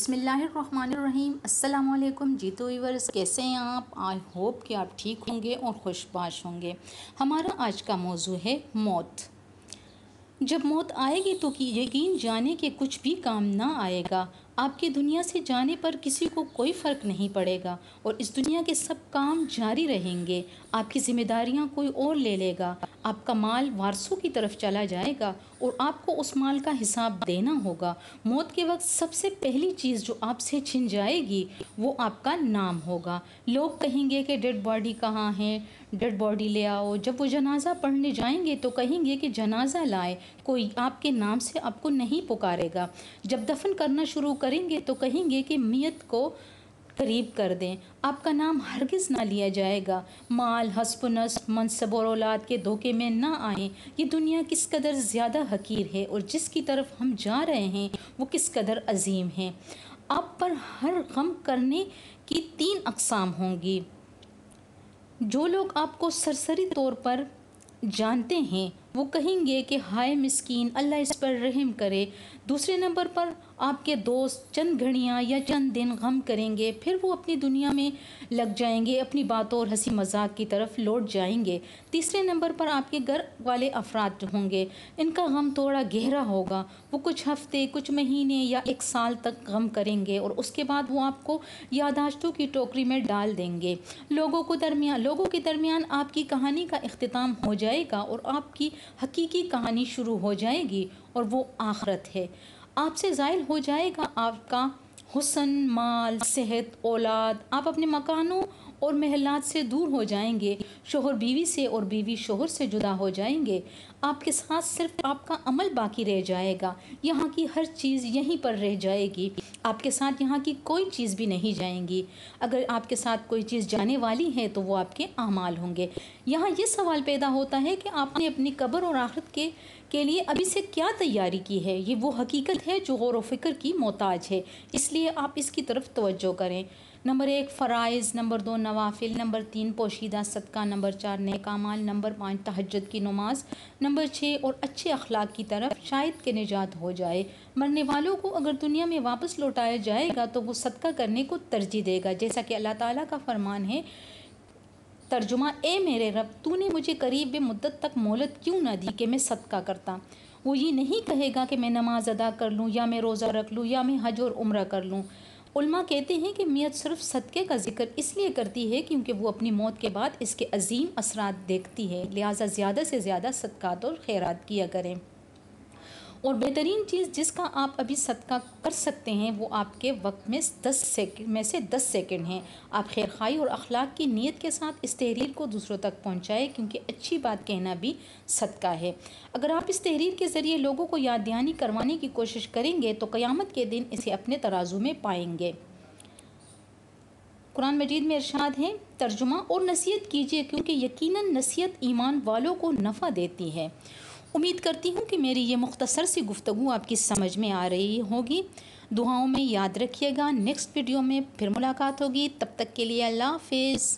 बसमिलीम अल्लाम जीतो वीवर्स कैसे हैं आप आई होप कि आप ठीक होंगे और खुशबाश होंगे हमारा आज का मौजू है मौत जब मौत आएगी तो यकीन जाने के कुछ भी काम ना आएगा आपकी दुनिया से जाने पर किसी को कोई फ़र्क नहीं पड़ेगा और इस दुनिया के सब काम जारी रहेंगे आपकी जिम्मेदारियां कोई और ले लेगा आपका माल वारसों की तरफ चला जाएगा और आपको उस माल का हिसाब देना होगा मौत के वक्त सबसे पहली चीज़ जो आपसे छिन जाएगी वो आपका नाम होगा लोग कहेंगे कि डेड बॉडी कहाँ है डेड बॉडी ले आओ जब वो जनाजा पढ़ने जाएंगे तो कहेंगे कि जनाजा लाए कोई आपके नाम से आपको नहीं पुकारेगा जब दफन करना शुरू कर करेंगे तो कहेंगे कि मियत को करीब कर दें आपका नाम हरगिज़ ना लिया जाएगा माल हसपनस मनसब और औलाद के धोखे में ना आए ये दुनिया किस कदर ज़्यादा हकीर है और जिसकी तरफ हम जा रहे हैं वो किस कदर अजीम है आप पर हर गम करने की तीन अकसाम होंगी जो लोग आपको सरसरी तौर पर जानते हैं वो कहेंगे कि हाय मस्किन अल्लाह इस पर रहम करे दूसरे नंबर पर आपके दोस्त चंद घड़ियाँ या चंद दिन गम करेंगे फिर वो अपनी दुनिया में लग जाएंगे अपनी बातों और हंसी मजाक की तरफ लौट जाएंगे तीसरे नंबर पर आपके घर वाले अफराद होंगे इनका गम थोड़ा गहरा होगा वो कुछ हफ्ते कुछ महीने या एक साल तक गम करेंगे और उसके बाद वो आपको यादाश्तों की टोकरी में डाल देंगे लोगों को दरमिया लोगों के दरमियान आपकी कहानी का अख्ताम हो जाएगा और आपकी हकीकी कहानी शुरू हो जाएगी और वो आखरत है आपसे ज़ायल हो जाएगा आपका हुसन माल सेहत औलाद आप अपने मकानों और महलात से दूर हो जाएंगे शोहर बीवी से और बीवी शोहर से जुदा हो जाएंगे आपके साथ सिर्फ आपका अमल बाकी रह जाएगा यहाँ की हर चीज़ यहीं पर रह जाएगी आपके साथ यहाँ की कोई चीज़ भी नहीं जाएंगी अगर आपके साथ कोई चीज़ जाने वाली है तो वो आपके अमाल होंगे यहाँ ये सवाल पैदा होता है कि आपने अपनी कब्र और आखिरत के के लिए अभी से क्या तैयारी की है ये वो हकीकत है जो गौर व फिक्र की मोहताज है इसलिए लिए आप इसकी तरफ तोज्जो करें नंबर एक फ़राइज़ नंबर दो नवाफिल नंबर तीन पोशीदा सदका नंबर चार नेकामाल नंबर पाँच तहजद की नमाज नंबर छः और अच्छे अखलाक की तरफ शायद के निजात हो जाए मरने वालों को अगर दुनिया में वापस लौटाया जाएगा तो वो सदका करने को तरजीह देगा जैसा कि अल्लाह ताला का फरमान है तर्जुमा ए मेरे रब तूने मुझे करीब मुद्दत तक मोहलत क्यों ना दी कि मैं सदका करता वो ये नहीं कहेगा कि मैं नमाज़ अदा कर लूँ या मैं रोज़ा रख लूँ या मैं हज और उम्र कर लूँ उल्मा कहते हैं कि मियत सिर्फ सदक़े का जिक्र इसलिए करती है क्योंकि वो अपनी मौत के बाद इसके अजीम असरात देखती है लिहाजा ज़्यादा से ज़्यादा सदक़ात और खैरात किया करें और बेहतरीन चीज़ जिसका आप अभी सदका कर सकते हैं वो आपके वक्त में दस सेकेंड में से दस सेकेंड हैं आप खैर खाई और अखलाक की नीयत के साथ इस तहरीर को दूसरों तक पहुँचाएँ क्योंकि अच्छी बात कहना भी सदका है अगर आप इस तहरीर के ज़रिए लोगों को याद दहानी करवाने की कोशिश करेंगे तो क़्यामत के दिन इसे अपने तराजू में पाएंगे कुरान मजीद में इरशाद है तर्जुमा और नसीहत कीजिए क्योंकि यकीनन नसीहत ईमान वालों को नफ़ा देती है उम्मीद करती हूँ कि मेरी ये मुख्तसर सी गुफ्तु आपकी समझ में आ रही होगी दुआओं में याद रखिएगा नेक्स्ट वीडियो में फिर मुलाकात होगी तब तक के लिए अल्लाह हाफिज़